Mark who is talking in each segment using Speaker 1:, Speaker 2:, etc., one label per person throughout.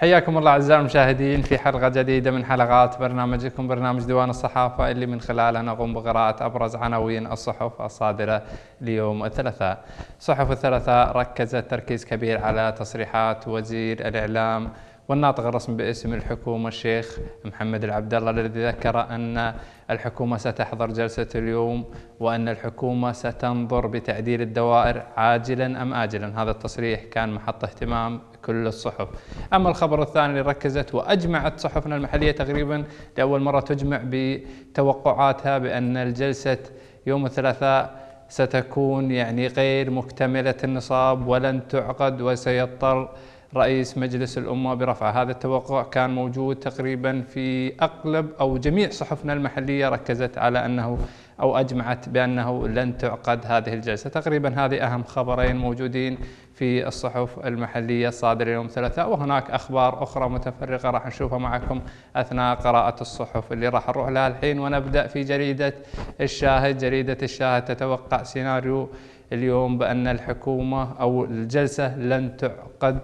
Speaker 1: حياكم الله اعزائي المشاهدين في حلقه جديده من حلقات برنامجكم برنامج ديوان الصحافه اللي من خلاله نقوم بقراءه ابرز عناوين الصحف الصادره ليوم الثلاثاء. صحف الثلاثاء ركزت تركيز كبير على تصريحات وزير الاعلام والناطق الرسمي باسم الحكومة الشيخ محمد العبد الله الذي ذكر أن الحكومة ستحضر جلسة اليوم وأن الحكومة ستنظر بتعديل الدوائر عاجلا أم آجلا هذا التصريح كان محط اهتمام كل الصحف أما الخبر الثاني اللي ركزت وأجمعت صحفنا المحلية تقريبا لأول مرة تجمع بتوقعاتها بأن الجلسة يوم الثلاثاء ستكون يعني غير مكتملة النصاب ولن تعقد وسيضطر رئيس مجلس الأمة برفع هذا التوقع كان موجود تقريبا في أقلب أو جميع صحفنا المحلية ركزت على أنه أو أجمعت بأنه لن تعقد هذه الجلسة تقريبا هذه أهم خبرين موجودين في الصحف المحلية الصادرة يوم الثلاثاء وهناك أخبار أخرى متفرقة راح نشوفها معكم أثناء قراءة الصحف اللي راح نروح لها الحين ونبدأ في جريدة الشاهد جريدة الشاهد تتوقع سيناريو اليوم بأن الحكومة أو الجلسة لن تعقد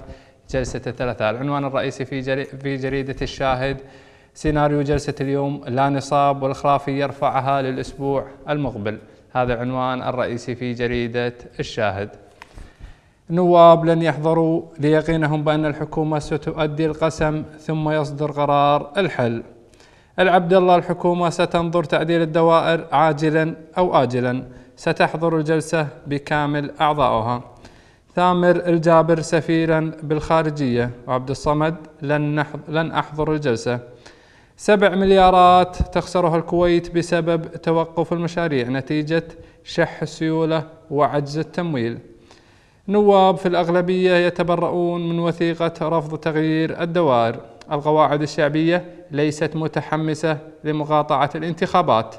Speaker 1: جلسة الثلاثاء العنوان الرئيسي في, جري في جريدة الشاهد سيناريو جلسة اليوم لا نصاب والخرافي يرفعها للأسبوع المقبل هذا العنوان الرئيسي في جريدة الشاهد نواب لن يحضروا ليقينهم بأن الحكومة ستؤدي القسم ثم يصدر قرار الحل العبد الله الحكومة ستنظر تعديل الدوائر عاجلا أو آجلا ستحضر الجلسة بكامل أعضائها ثامر الجابر سفيرا بالخارجية وعبد الصمد لن, لن أحضر الجلسة سبع مليارات تخسرها الكويت بسبب توقف المشاريع نتيجة شح السيولة وعجز التمويل نواب في الأغلبية يتبرؤون من وثيقة رفض تغيير الدوائر القواعد الشعبية ليست متحمسة لمقاطعة الانتخابات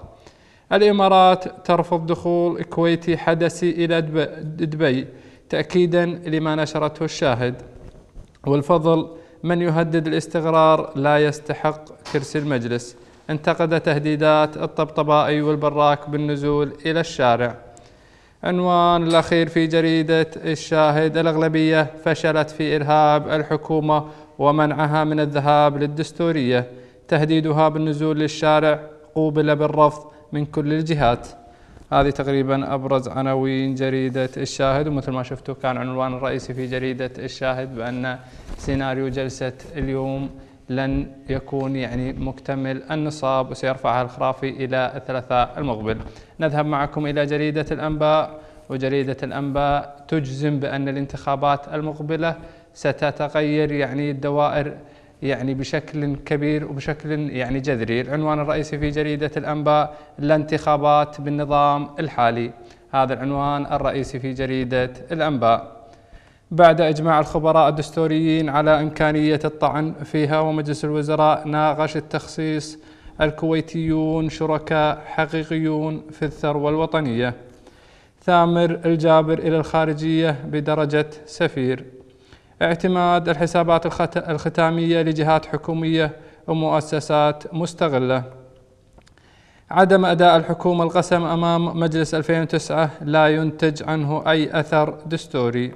Speaker 1: الإمارات ترفض دخول كويتي حدسي إلى دبي تأكيدا لما نشرته الشاهد والفضل من يهدد الاستقرار لا يستحق كرسي المجلس انتقد تهديدات الطبطبائي والبراك بالنزول إلى الشارع عنوان الأخير في جريدة الشاهد الأغلبية فشلت في إرهاب الحكومة ومنعها من الذهاب للدستورية تهديدها بالنزول للشارع قوبل بالرفض من كل الجهات هذه تقريبا أبرز عناوين جريدة الشاهد ومثل ما شفتوا كان عنوان الرئيسي في جريدة الشاهد بأن سيناريو جلسة اليوم لن يكون يعني مكتمل النصاب وسيرفعها الخرافي إلى الثلاثاء المقبل نذهب معكم إلى جريدة الأنباء وجريدة الأنباء تجزم بأن الانتخابات المقبلة ستتغير يعني الدوائر يعني بشكل كبير وبشكل يعني جذري العنوان الرئيسي في جريدة الأنباء الانتخابات بالنظام الحالي هذا العنوان الرئيسي في جريدة الأنباء بعد إجماع الخبراء الدستوريين على إمكانية الطعن فيها ومجلس الوزراء ناقش التخصيص الكويتيون شركاء حقيقيون في الثروة الوطنية ثامر الجابر إلى الخارجية بدرجة سفير اعتماد الحسابات الختامية لجهات حكومية ومؤسسات مستغلة عدم أداء الحكومة القسم أمام مجلس 2009 لا ينتج عنه أي أثر دستوري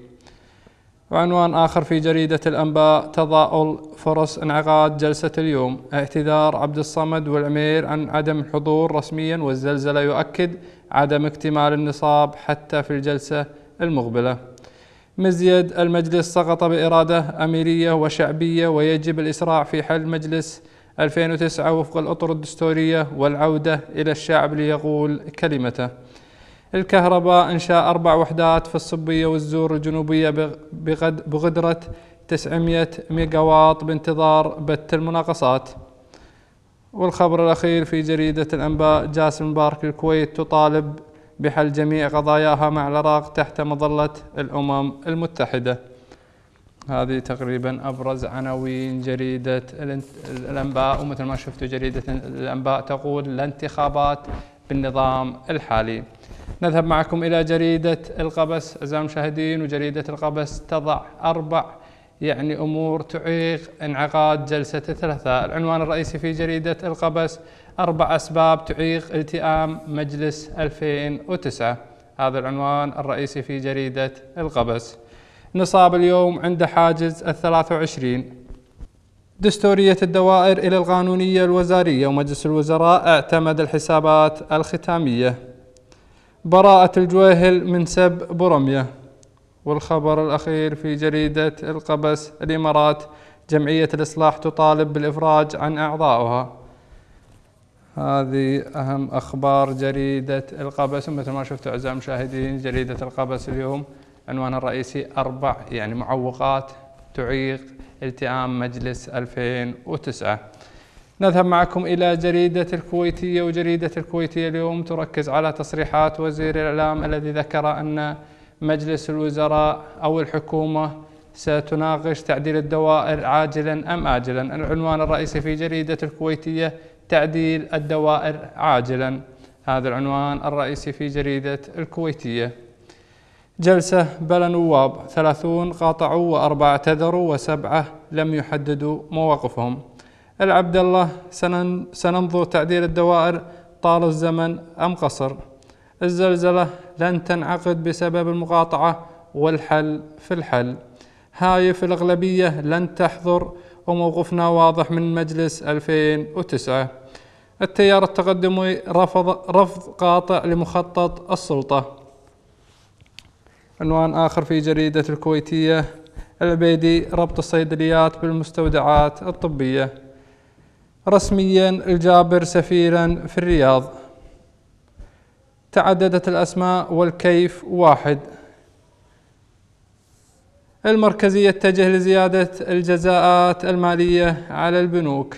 Speaker 1: وعنوان آخر في جريدة الأنباء تضاؤل فرص انعقاد جلسة اليوم اعتذار عبد الصمد والعمير عن عدم الحضور رسميا والزلزلة يؤكد عدم اكتمال النصاب حتى في الجلسة المقبله مزيد المجلس سقط بإرادة أميرية وشعبية ويجب الإسراع في حل مجلس 2009 وفق الأطر الدستورية والعودة إلى الشعب ليقول كلمته الكهرباء إنشاء أربع وحدات في الصبية والزور الجنوبية بقدرة 900 ميجاواط بانتظار بت المناقصات والخبر الأخير في جريدة الأنباء جاسم مبارك الكويت تطالب بحل جميع قضاياها مع العراق تحت مظلة الأمم المتحدة هذه تقريبا أبرز عناوين جريدة الأنباء ومثل ما شفتوا جريدة الأنباء تقول الانتخابات بالنظام الحالي نذهب معكم إلى جريدة القبس أعزائي المشاهدين وجريدة القبس تضع أربع يعني أمور تعيق انعقاد جلسة الثلاثاء العنوان الرئيسي في جريدة القبس أربع أسباب تعيق التئام مجلس 2009 هذا العنوان الرئيسي في جريدة القبس نصاب اليوم عند حاجز الثلاثة وعشرين دستورية الدوائر إلى القانونية الوزارية ومجلس الوزراء اعتمد الحسابات الختامية براءة الجويهل من سب برمية والخبر الأخير في جريدة القبس الإمارات جمعية الإصلاح تطالب بالإفراج عن أعضائها هذه أهم أخبار جريدة القبس مثل ما شفتوا أعزائي المشاهدين جريدة القبس اليوم عنوانها الرئيسي أربع يعني معوقات تعيق التئام مجلس 2009 نذهب معكم إلى جريدة الكويتية وجريدة الكويتية اليوم تركز على تصريحات وزير الإعلام الذي ذكر أن مجلس الوزراء أو الحكومة ستناقش تعديل الدوائر عاجلا أم آجلا العنوان الرئيسي في جريدة الكويتية تعديل الدوائر عاجلا هذا العنوان الرئيسي في جريدة الكويتية جلسة بلا نواب ثلاثون قاطعوا وأربعة تذروا وسبعة لم يحددوا مواقفهم العبد الله سننظر تعديل الدوائر طال الزمن أم قصر الزلزلة لن تنعقد بسبب المقاطعة والحل في الحل هايف الأغلبية لن تحضر وموقفنا واضح من مجلس 2009 التيار التقدمي رفض رفض قاطع لمخطط السلطة عنوان آخر في جريدة الكويتية العبيدي ربط الصيدليات بالمستودعات الطبية رسميا الجابر سفيرا في الرياض تعددت الأسماء والكيف واحد المركزي يتجه لزيادة الجزاءات المالية على البنوك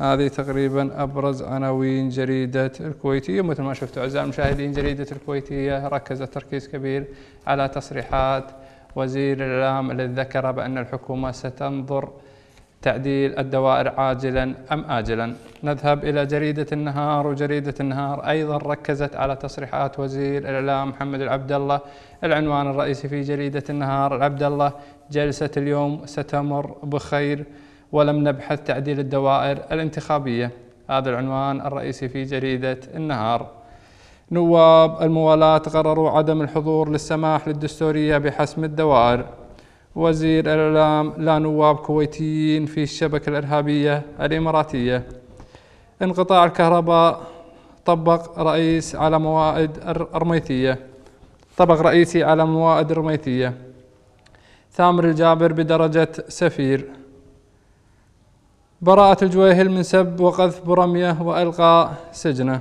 Speaker 1: هذه تقريبا أبرز عناوين جريدة الكويتية مثل ما شفتوا أعزائي المشاهدين جريدة الكويتية ركزت تركيز كبير على تصريحات وزير الإعلام الذي ذكر بأن الحكومة ستنظر تعديل الدوائر عاجلا أم آجلا نذهب إلى جريدة النهار وجريدة النهار أيضا ركزت على تصريحات وزير الإعلام محمد العبد الله العنوان الرئيسي في جريدة النهار العبد الله جلسة اليوم ستمر بخير ولم نبحث تعديل الدوائر الانتخابية هذا العنوان الرئيسي في جريدة النهار نواب الموالاة قرروا عدم الحضور للسماح للدستورية بحسم الدوائر وزير الإعلام لا نواب كويتيين في الشبكة الإرهابية الإماراتية انقطاع الكهرباء طبق رئيس على موائد الرميثية طبق رئيسي على موائد الرميثية ثامر الجابر بدرجة سفير براءة الجويهل من سب وقذف برمية وإلقاء سجنه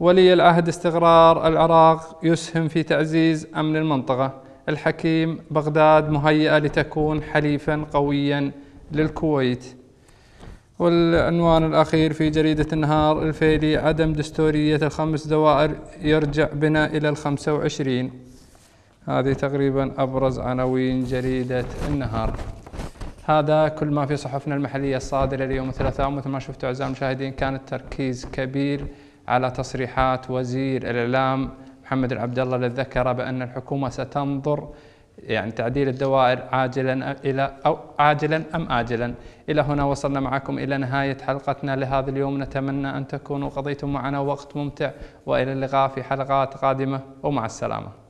Speaker 1: ولي العهد استقرار العراق يسهم في تعزيز أمن المنطقة الحكيم بغداد مهيئة لتكون حليفا قويا للكويت والعنوان الأخير في جريدة النهار الفيلي عدم دستورية الخمس دوائر يرجع بنا إلى الخمسة وعشرين هذه تقريبا أبرز عناوين جريدة النهار هذا كل ما في صحفنا المحلية الصادرة اليوم الثلاثاء مثل ما شفتوا أعزائي المشاهدين كان التركيز كبير على تصريحات وزير الإعلام محمد بن عبد الله ذكر بأن الحكومة ستنظر يعني تعديل الدوائر عاجلا إلى أو عاجلا أم آجلا إلى هنا وصلنا معكم إلى نهاية حلقتنا لهذا اليوم نتمنى أن تكونوا قضيتم معنا وقت ممتع وإلى اللقاء في حلقات قادمة ومع السلامة